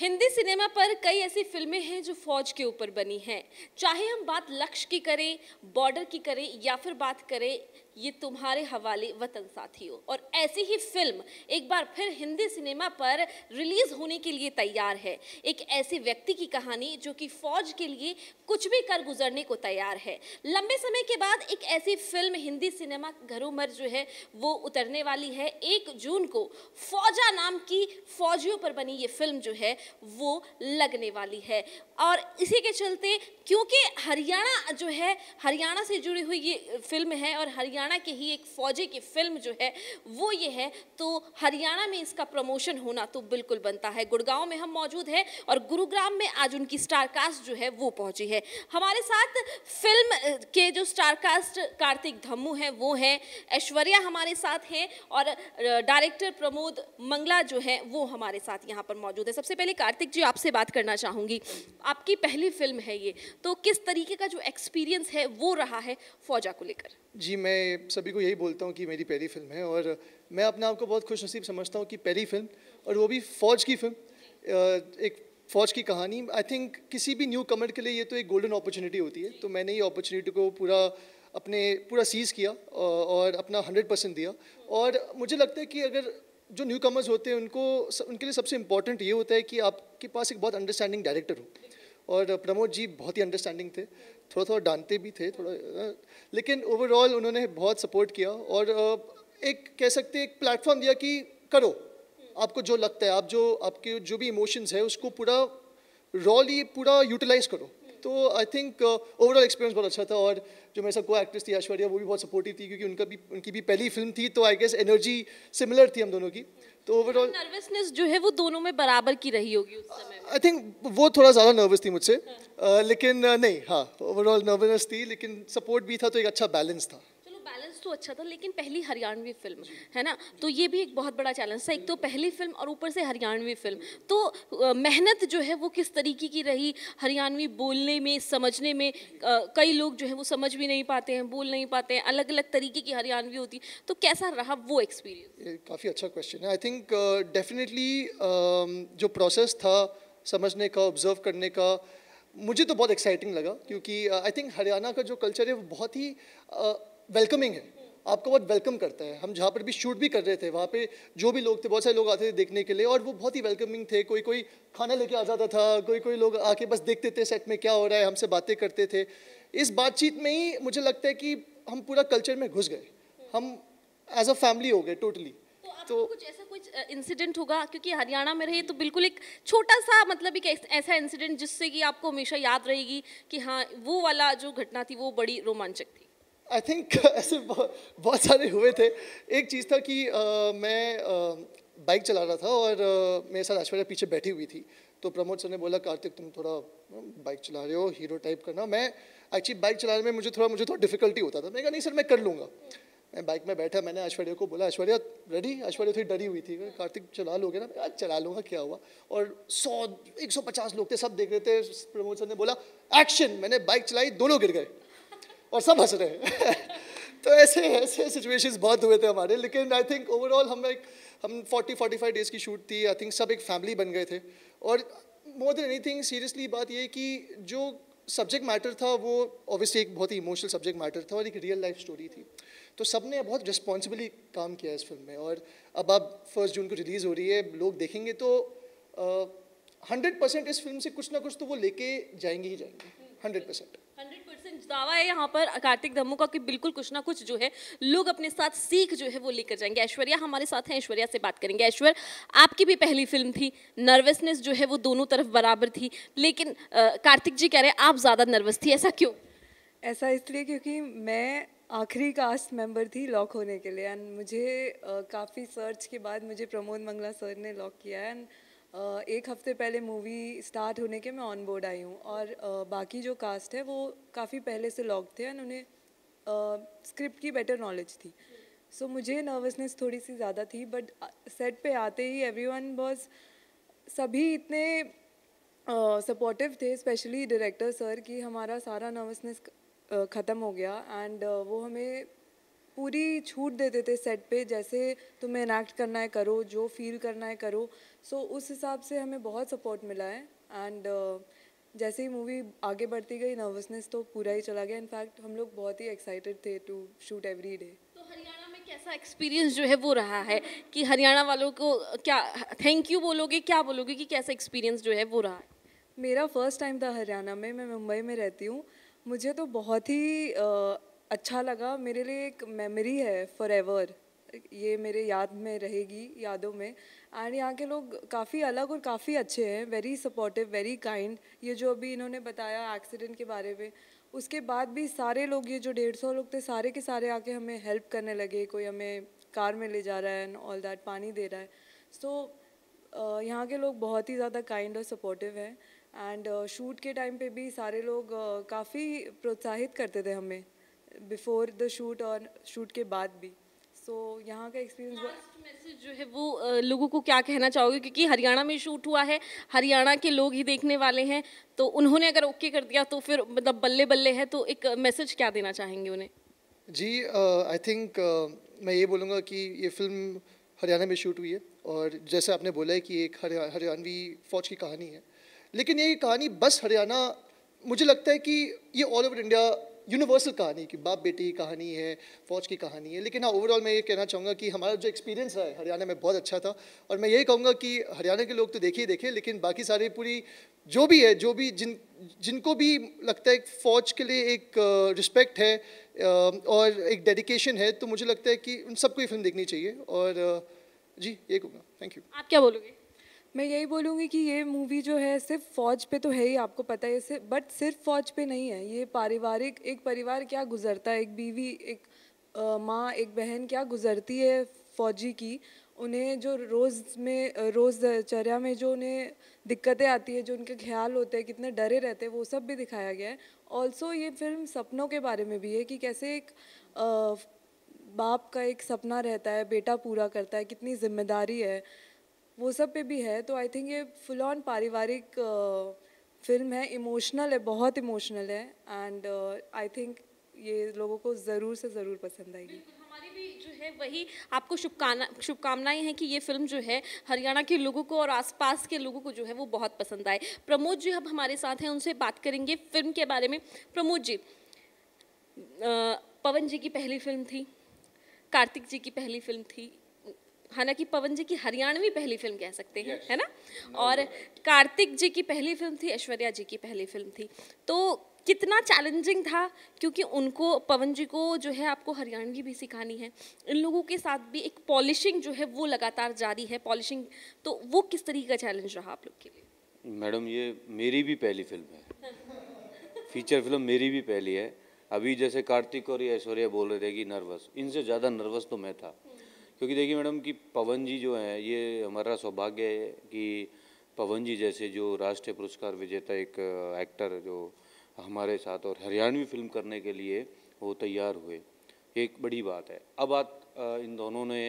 Hindi cinema पर कई ऐसी फिल्में हैं जो फौज के ऊपर बनी हैं चाहे हम बात लक्ष्य की करें बॉर्डर की करें या फिर बात करें ये तुम्हारे हवाले वतन साथियों और ऐसी ही फिल्म एक बार फिर हिंदी सिनेमा पर रिलीज होने के लिए तैयार है एक ऐसे व्यक्ति की कहानी जो कि फौज के लिए कुछ भी कर गुजरने को तैयार है लंबे समय के बाद एक ऐसी फिल्म हिंदी सिनेमा घरों में जो है वो उतरने वाली है एक जून को फौजा नाम की फौजियों पर बनी ये फिल्म जो है वो लगने वाली है और इसी के चलते क्योंकि हरियाणा जो है हरियाणा से जुड़ी हुई ये फिल्म है और हरियाणा हरियाणा के ही एक फौजी की फिल्म जो है वो ये है तो हरियाणा में इसका प्रमोशन होना तो बिल्कुल बनता है गुड़गांव में हम मौजूद हैं और गुरुग्राम में आज उनकी स्टारकास्ट जो है वो पहुंची है हमारे साथ फिल्म के जो स्टारकास्ट कार्तिक धम्मू हैं वो हैं ऐश्वर्या हमारे साथ हैं और डायरेक्टर प्रमोद मंगला जो है वो हमारे साथ यहाँ पर मौजूद है सबसे पहले कार्तिक जी आपसे बात करना चाहूँगी आपकी पहली फिल्म है ये तो किस तरीके का जो एक्सपीरियंस है वो रहा है फौजा को लेकर जी मैं सभी को यही बोलता हूँ कि मेरी पहली फिल्म है और मैं अपने आप को बहुत खुश नसीब समझता हूँ कि पहली फिल्म और वो भी फ़ौज की फिल्म एक फ़ौज की कहानी आई थिंक किसी भी न्यू कमर के लिए ये तो एक गोल्डन अपॉर्चुनिटी होती है तो मैंने ये अपॉर्चुनिटी को पूरा अपने पूरा सीज़ किया और अपना हंड्रेड परसेंट दिया और मुझे लगता है कि अगर जो न्यू कमर्स होते हैं उनको उनके लिए सबसे इम्पॉर्टेंट ये होता है कि आपके पास एक बहुत अंडरस्टैंडिंग डायरेक्टर हो और प्रमोद जी बहुत ही अंडरस्टैंडिंग थे थोड़ा थोड़ा डांटते भी थे थोड़ा लेकिन ओवरऑल उन्होंने बहुत सपोर्ट किया और एक कह सकते एक प्लेटफॉर्म दिया कि करो आपको जो लगता है आप जो आपके जो भी इमोशंस है उसको पूरा रॉली पूरा यूटिलाइज करो तो आई थिंक ओवरऑल एक्सपीरियंस बहुत अच्छा था और जो मेरे साथ को एक्ट्रेस थी ऐश्वर्या वो भी बहुत सपोर्टिव थी क्योंकि उनका भी उनकी भी पहली फिल्म थी तो आई गेस एनर्जी सिमिलर थी हम दोनों की तो ओवरऑल नर्वसनेस तो जो है वो दोनों में बराबर की रही होगी उस समय आई थिंक वो थोड़ा ज़्यादा नर्वस थी मुझसे हाँ। लेकिन नहीं हाँ ओवरऑल नर्वसनेस थी लेकिन सपोर्ट भी था तो एक अच्छा बैलेंस था तो अच्छा था लेकिन पहली हरियाणवी फिल्म है ना तो ये भी एक बहुत बड़ा चैलेंज था एक तो पहली फिल्म और ऊपर से हरियाणवी फिल्म तो मेहनत जो है वो किस तरीके की रही हरियाणवी बोलने में समझने में कई लोग जो है वो समझ भी नहीं पाते हैं बोल नहीं पाते हैं अलग अलग तरीके की हरियाणवी होती तो कैसा रहा वो एक्सपीरियंस काफ़ी अच्छा क्वेश्चन है आई थिंक डेफिनेटली जो प्रोसेस था समझने का ऑब्जर्व करने का मुझे तो बहुत एक्साइटिंग लगा क्योंकि आई थिंक हरियाणा का जो कल्चर है वो बहुत ही uh, वेलकमिंग है आपको बहुत वेलकम करता है हम जहाँ पर भी शूट भी कर रहे थे वहाँ पे जो भी लोग थे बहुत सारे लोग आते थे देखने के लिए और वो बहुत ही वेलकमिंग थे कोई कोई खाना लेके आ जाता था कोई कोई लोग आके बस देखते थे सेट में क्या हो रहा है हमसे बातें करते थे इस बातचीत में ही मुझे लगता है कि हम पूरा कल्चर में घुस गए हम एज अ फैमिली हो गए टोटली तो, तो कुछ ऐसा कुछ इंसिडेंट होगा क्योंकि हरियाणा में रहे तो बिल्कुल एक छोटा सा मतलब एक ऐसा इंसिडेंट जिससे कि आपको हमेशा याद रहेगी कि हाँ वो वाला जो घटना थी वो बड़ी रोमांचक थी आई थिंक ऐसे बहुत सारे हुए थे एक चीज़ था कि आ, मैं बाइक चला रहा था और आ, मेरे साथ ऐश्वर्या पीछे बैठी हुई थी तो प्रमोद सर ने बोला कार्तिक तुम थोड़ा बाइक चला रहे हो हीरो टाइप करना मैं एक्चुअली बाइक चलाने में मुझे थोड़ा मुझे थोड़ा डिफिकल्टी होता था मैंने कहा नहीं सर मैं कर लूँगा मैं बाइक में बैठा मैंने ऐश्वर्या को बोला ऐश्वर्या रेडी ऐश्वर्या थोड़ी डरी हुई थी कार्तिक चला लोगे ना आज हाँ, चला लूँगा क्या हुआ और सौ एक सौ पचास लोग थे सब देख रहे थे प्रमोद सर ने बोला एक्शन मैंने बाइक चलाई दोनों गिर गए और सब हंस रहे हैं तो ऐसे ऐसे सिचुएशंस बहुत हुए थे हमारे लेकिन आई थिंक ओवरऑल हम एक हम 40 45 डेज़ की शूट थी आई थिंक सब एक फैमिली बन गए थे और मोर देन एनीथिंग सीरियसली बात ये कि जो सब्जेक्ट मैटर था वो ऑब्वियसली एक बहुत ही इमोशनल सब्जेक्ट मैटर था और एक रियल लाइफ स्टोरी थी तो सब ने बहुत रिस्पॉन्सिबली काम किया इस फिल्म में और अब अब फर्स्ट जून को रिलीज़ हो रही है लोग देखेंगे तो हंड्रेड परसेंट इस फिल्म से कुछ ना कुछ तो वो लेके जाएंगे ही जाएंगे हंड्रेड परसेंट दावा है यहाँ पर कार्तिक धम्मू का कि बिल्कुल कुछ ना कुछ जो है लोग अपने साथ सीख जो है वो लेकर जाएंगे ऐश्वर्या हमारे साथ हैं ऐश्वर्या से बात करेंगे ऐश्वर्य आपकी भी पहली फिल्म थी नर्वसनेस जो है वो दोनों तरफ बराबर थी लेकिन आ, कार्तिक जी कह रहे हैं आप ज़्यादा नर्वस थी ऐसा क्यों ऐसा इसलिए क्योंकि मैं आखिरी कास्ट मेंबर थी लॉक होने के लिए एंड मुझे काफ़ी सर्च के बाद मुझे प्रमोद मंगला सर ने लॉक किया एंड एक हफ्ते पहले मूवी स्टार्ट होने के मैं ऑन बोर्ड आई हूँ और बाकी जो कास्ट है वो काफ़ी पहले से लॉक थे एंड उन्हें स्क्रिप्ट की बेटर नॉलेज थी सो so, मुझे नर्वसनेस थोड़ी सी ज़्यादा थी बट सेट पे आते ही एवरी वन बॉज सभी इतने सपोर्टिव थे स्पेशली डायरेक्टर सर कि हमारा सारा नर्वसनेस ख़त्म हो गया एंड वो हमें पूरी छूट दे देते सेट पे जैसे तुम्हें इनैक्ट करना है करो जो फील करना है करो सो so, उस हिसाब से हमें बहुत सपोर्ट मिला है एंड uh, जैसे ही मूवी आगे बढ़ती गई नर्वसनेस तो पूरा ही चला गया इनफैक्ट हम लोग बहुत ही एक्साइटेड थे टू शूट एवरी डे कैसा एक्सपीरियंस जो है वो रहा है कि हरियाणा वालों को क्या थैंक यू बोलोगे क्या बोलोगे कि कैसा एक्सपीरियंस जो है वो रहा है मेरा फर्स्ट टाइम था हरियाणा में मैं मुंबई में रहती हूँ मुझे तो बहुत ही अच्छा लगा मेरे लिए एक मेमोरी है फॉर एवर ये मेरे याद में रहेगी यादों में एंड यहाँ के लोग काफ़ी अलग और काफ़ी अच्छे हैं वेरी सपोर्टिव वेरी काइंड ये जो अभी इन्होंने बताया एक्सीडेंट के बारे में उसके बाद भी सारे लोग ये जो डेढ़ सौ लोग थे सारे के सारे आके हमें हेल्प करने लगे कोई हमें कार में ले जा रहा है एंड ऑल दैट पानी दे रहा है सो so, यहाँ के लोग बहुत ही ज़्यादा काइंड और सपोर्टिव हैं एंड शूट के टाइम पे भी सारे लोग काफ़ी प्रोत्साहित करते थे हमें बिफोर द शूट और शूट के बाद भी सो so, यहाँ का एक्सपीरियंस मैसेज जो है वो लोगों को क्या कहना चाहोगे क्योंकि हरियाणा में शूट हुआ है हरियाणा के लोग ही देखने वाले हैं तो उन्होंने अगर ओके कर दिया तो फिर मतलब बल्ले बल्ले है तो एक मैसेज क्या देना चाहेंगे उन्हें जी आई uh, थिंक uh, मैं ये बोलूँगा कि ये फिल्म हरियाणा में शूट हुई है और जैसे आपने बोला है कि एक हरियाणवी फ़ौज की कहानी है लेकिन ये कहानी बस हरियाणा मुझे लगता है कि ये ऑल ओवर इंडिया यूनिवर्सल कहानी कि बाप बेटी की कहानी है फौज की कहानी है लेकिन हाँ ओवरऑल मैं ये कहना चाहूँगा कि हमारा जो एक्सपीरियंस है हरियाणा में बहुत अच्छा था और मैं यही कहूँगा कि हरियाणा के लोग तो देखे ही देखे लेकिन बाकी सारे पूरी जो भी है जो भी जिन जिनको भी लगता है फ़ौज के लिए एक रिस्पेक्ट है और एक डेडिकेशन है तो मुझे लगता है कि उन सबको ये फिल्म देखनी चाहिए और जी ये कहूँगा थैंक यू आप क्या बोलोगे मैं यही बोलूँगी कि ये मूवी जो है सिर्फ फौज पे तो है ही आपको पता है सिर्फ बट सिर्फ फौज पे नहीं है ये पारिवारिक एक परिवार क्या गुजरता है एक बीवी एक माँ एक बहन क्या गुजरती है फौजी की उन्हें जो रोज़ में रोज़चर्या में जो उन्हें दिक्कतें आती है जो उनके ख्याल होते हैं कितने डरे रहते हैं वो सब भी दिखाया गया है ऑल्सो ये फिल्म सपनों के बारे में भी है कि कैसे एक आ, बाप का एक सपना रहता है बेटा पूरा करता है कितनी जिम्मेदारी है वो सब पे भी है तो आई थिंक ये फुल ऑन पारिवारिक फिल्म है इमोशनल है बहुत इमोशनल है एंड आई थिंक ये लोगों को ज़रूर से ज़रूर पसंद आएगी जो है वही आपको शुभकामना शुभकामनाएं हैं कि ये फिल्म जो है हरियाणा के लोगों को और आसपास के लोगों को जो है वो बहुत पसंद आए प्रमोद जी अब हमारे साथ हैं उनसे बात करेंगे फिल्म के बारे में प्रमोद जी पवन जी की पहली फिल्म थी कार्तिक जी की पहली फिल्म थी हालांकि पवन जी की हरियाणवी पहली फिल्म कह सकते हैं yes. है ना no, और no. कार्तिक जी की पहली फिल्म थी ऐश्वर्या जी की पहली फिल्म थी तो कितना चैलेंजिंग था क्योंकि उनको पवन जी को जो है आपको हरियाणवी भी सिखानी है इन लोगों के साथ भी एक पॉलिशिंग जो है वो लगातार जारी है पॉलिशिंग तो वो किस तरीके का चैलेंज रहा आप लोग के लिए मैडम ये मेरी भी पहली फिल्म है फीचर फिल्म मेरी भी पहली है अभी जैसे कार्तिक और ऐश्वर्या बोल रहे थे कि नर्वस इनसे ज़्यादा नर्वस तो मैं था क्योंकि देखिए मैडम कि पवन जी जो हैं ये हमारा सौभाग्य है कि पवन जी जैसे जो राष्ट्रीय पुरस्कार विजेता एक एक्टर जो हमारे साथ और हरियाणवी फिल्म करने के लिए वो तैयार हुए एक बड़ी बात है अब बात इन दोनों ने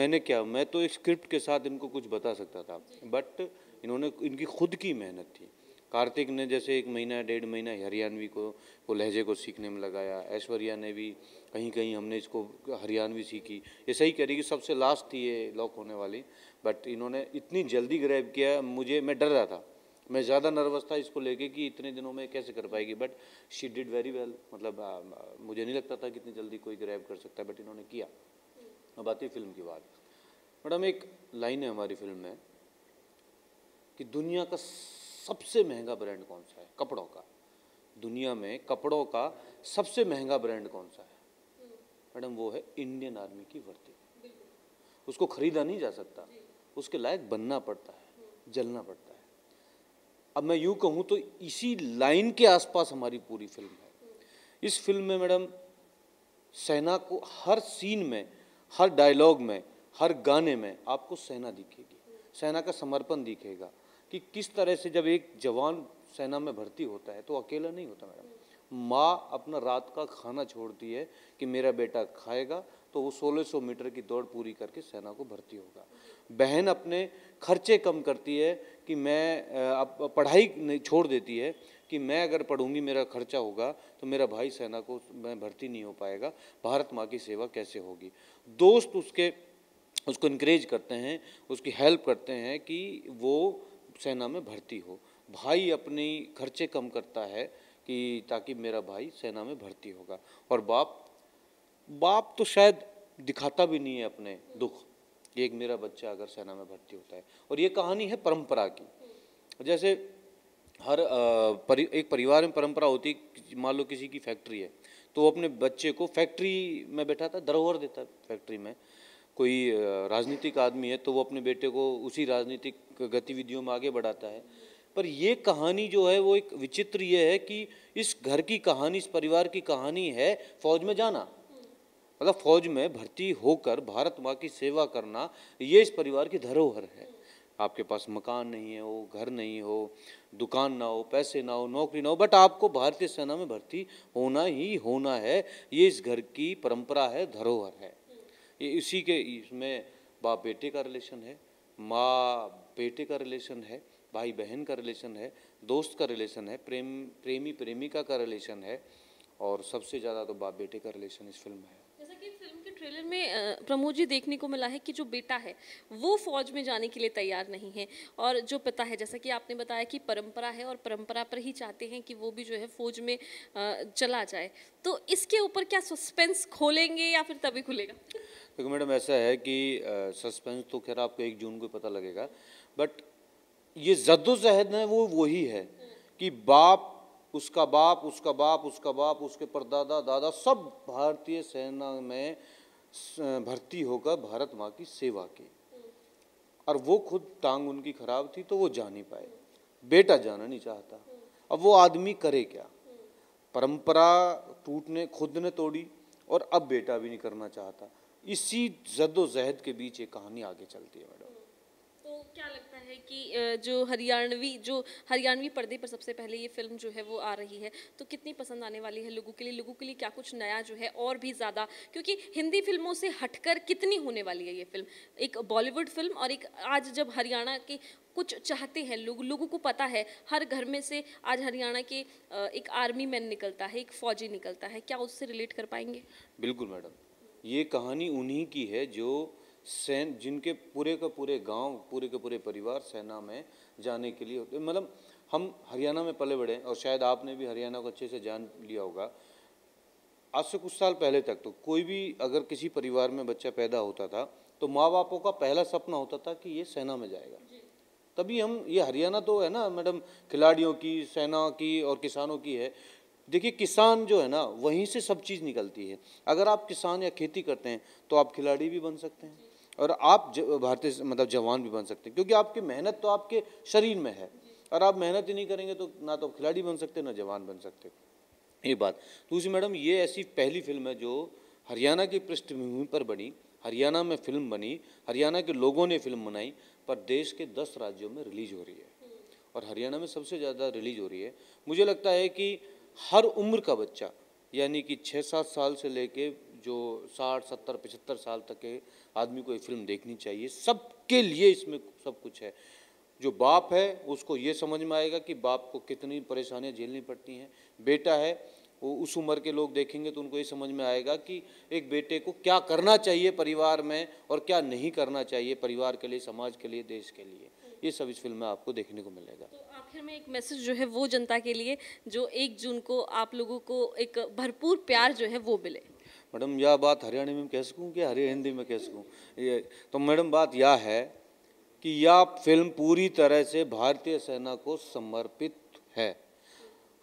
मैंने क्या मैं तो एक स्क्रिप्ट के साथ इनको कुछ बता सकता था बट इन्होंने इनकी खुद की मेहनत थी कार्तिक ने जैसे एक महीना डेढ़ महीना हरियाणवी को को लहजे को सीखने में लगाया ऐश्वर्या ने भी कहीं कहीं हमने इसको हरियाणवी सीखी ये सही कह रही कि सबसे लास्ट थी ये लॉक होने वाली बट इन्होंने इतनी जल्दी ग्रैब किया मुझे मैं डर रहा था मैं ज़्यादा नर्वस था इसको लेके कि इतने दिनों में कैसे कर पाएगी but she did very well मतलब आ, मुझे नहीं लगता था कि इतनी जल्दी कोई ग्रैब कर सकता है बट इन्होंने किया अब आती फिल्म की बात मैडम एक लाइन है हमारी फिल्म में कि दुनिया का सबसे महंगा ब्रांड कौन सा है कपड़ों का दुनिया में कपड़ों का सबसे महंगा ब्रांड कौन सा है मैडम वो है इंडियन आर्मी की भर्ती उसको खरीदा नहीं जा सकता उसके लायक बनना पड़ता है जलना पड़ता है अब मैं यूं कहूं तो इसी लाइन के आसपास हमारी पूरी फिल्म है इस फिल्म में मैडम सेना को हर सीन में हर डायलॉग में हर गाने में आपको सेना दिखेगी सेना का समर्पण दिखेगा कि किस तरह से जब एक जवान सेना में भर्ती होता है तो अकेला नहीं होता मैडम माँ अपना रात का खाना छोड़ती है कि मेरा बेटा खाएगा तो वो 1600 मीटर की दौड़ पूरी करके सेना को भर्ती होगा बहन अपने खर्चे कम करती है कि मैं अब पढ़ाई नहीं छोड़ देती है कि मैं अगर पढ़ूंगी मेरा खर्चा होगा तो मेरा भाई सेना को मैं भर्ती नहीं हो पाएगा भारत माँ की सेवा कैसे होगी दोस्त उसके उसको इनक्रेज करते हैं उसकी हेल्प करते हैं कि वो सेना में भर्ती हो भाई अपनी खर्चे कम करता है कि ताकि मेरा भाई सेना में भर्ती होगा और बाप बाप तो शायद दिखाता भी नहीं है अपने दुख एक मेरा बच्चा अगर सेना में भर्ती होता है और ये कहानी है परंपरा की जैसे हर परि, एक परिवार में परंपरा होती है मान लो किसी की फैक्ट्री है तो वो अपने बच्चे को फैक्ट्री में बैठा था धरोहर देता फैक्ट्री में कोई राजनीतिक आदमी है तो वो अपने बेटे को उसी राजनीतिक गतिविधियों में आगे बढ़ाता है पर ये कहानी जो है वो एक विचित्र ये है कि इस घर की कहानी इस परिवार की कहानी है फौज में जाना मतलब फौज में भर्ती होकर भारत माँ की सेवा करना ये इस परिवार की धरोहर है आपके पास मकान नहीं है हो घर नहीं हो दुकान ना हो पैसे ना हो नौकरी ना हो बट आपको भारतीय सेना में भर्ती होना ही होना है ये इस घर की परंपरा है धरोहर है ये इसी के इसमें बाप बेटे का रिलेशन है माँ बेटे का रिलेशन है भाई बहन का रिलेशन है दोस्त का रिलेशन है प्रेम प्रेमी प्रेमिका का रिलेशन है और सबसे ज़्यादा तो बाप बेटे का रिलेशन इस फिल्म में है जैसा कि फिल्म के ट्रेलर में प्रमोद जी देखने को मिला है कि जो बेटा है वो फौज में जाने के लिए तैयार नहीं है और जो पिता है जैसा कि आपने बताया कि परंपरा है और परंपरा पर ही चाहते हैं कि वो भी जो है फौज में चला जाए तो इसके ऊपर क्या सस्पेंस खोलेंगे या फिर तभी खुलेगा देखो मैडम ऐसा है कि सस्पेंस तो खैर आपको एक जून को पता लगेगा बट ये जद्दोजहद है वो वही है कि बाप उसका बाप उसका बाप उसका बाप उसके परदादा दादा सब भारतीय सेना में भर्ती होकर भारत माँ की सेवा की और वो खुद टांग उनकी खराब थी तो वो जा नहीं पाए बेटा जाना नहीं चाहता अब वो आदमी करे क्या परंपरा टूटने खुद ने तोड़ी और अब बेटा भी नहीं करना चाहता इसी जद्दोजहद के बीच ये कहानी आगे चलती है मैडम क्या लगता है कि जो हरियाणवी जो हरियाणवी पर्दे पर सबसे पहले ये फिल्म जो है वो आ रही है तो कितनी पसंद आने वाली है लोगों के लिए लोगों के लिए क्या कुछ नया जो है और भी ज़्यादा क्योंकि हिंदी फिल्मों से हटकर कितनी होने वाली है ये फिल्म एक बॉलीवुड फिल्म और एक आज जब हरियाणा के कुछ चाहते हैं लोग लोगों को पता है हर घर में से आज हरियाणा के एक आर्मी मैन निकलता है एक फौजी निकलता है क्या उससे रिलेट कर पाएंगे बिल्कुल मैडम ये कहानी उन्हीं की है जो सैन जिनके पूरे का पूरे गांव पूरे के पूरे परिवार सेना में जाने के लिए होते मतलब हम हरियाणा में पले बढ़े और शायद आपने भी हरियाणा को अच्छे से जान लिया होगा आज से कुछ साल पहले तक तो कोई भी अगर किसी परिवार में बच्चा पैदा होता था तो माँ बापों का पहला सपना होता था कि ये सेना में जाएगा तभी हम ये हरियाणा तो है ना मैडम खिलाड़ियों की सेना की और किसानों की है देखिए किसान जो है ना वहीं से सब चीज़ निकलती है अगर आप किसान या खेती करते हैं तो आप खिलाड़ी भी बन सकते हैं और आप भारतीय मतलब जवान भी बन सकते हैं क्योंकि आपकी मेहनत तो आपके शरीर में है और आप मेहनत ही नहीं करेंगे तो ना तो खिलाड़ी बन सकते ना जवान बन सकते ये बात दूसरी तो मैडम ये ऐसी पहली फिल्म है जो हरियाणा की पृष्ठभूमि पर बनी हरियाणा में फिल्म बनी हरियाणा के लोगों ने फिल्म बनाई पर देश के दस राज्यों में रिलीज हो रही है और हरियाणा में सबसे ज़्यादा रिलीज हो रही है मुझे लगता है कि हर उम्र का बच्चा यानी कि छः सात साल से लेके जो साठ सत्तर पचहत्तर साल तक के आदमी को ये फिल्म देखनी चाहिए सबके लिए इसमें सब कुछ है जो बाप है उसको ये समझ में आएगा कि बाप को कितनी परेशानियाँ झेलनी पड़ती हैं बेटा है वो उस उम्र के लोग देखेंगे तो उनको ये समझ में आएगा कि एक बेटे को क्या करना चाहिए परिवार में और क्या नहीं करना चाहिए परिवार के लिए समाज के लिए देश के लिए ये सब इस फिल्म में आपको देखने को मिलेगा तो आखिर में एक मैसेज जो है वो जनता के लिए जो एक जून को आप लोगों को एक भरपूर प्यार जो है वो मिले मैडम यह बात हरियाणा में कह सकूँ कि हरिया हिंदी में कह सकूँ ये तो मैडम बात यह है कि यह फिल्म पूरी तरह से भारतीय सेना को समर्पित है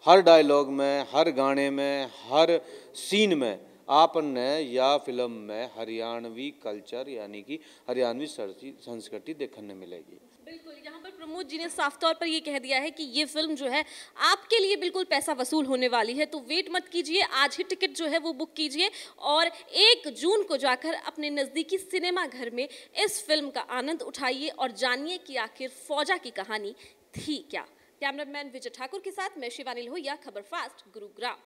हर डायलॉग में हर गाने में हर सीन में आपने यह फिल्म में हरियाणवी कल्चर यानी कि हरियाणवी संस्कृति देखने मिलेगी बिल्कुल यहाँ पर प्रमोद जी ने साफ तौर पर ये कह दिया है कि ये फिल्म जो है आपके लिए बिल्कुल पैसा वसूल होने वाली है तो वेट मत कीजिए आज ही टिकट जो है वो बुक कीजिए और एक जून को जाकर अपने नज़दीकी सिनेमा घर में इस फिल्म का आनंद उठाइए और जानिए कि आखिर फौजा की कहानी थी क्या कैमरामैन विजय ठाकुर के साथ मैं शिवानी लोहिया खबर फास्ट गुरुग्राम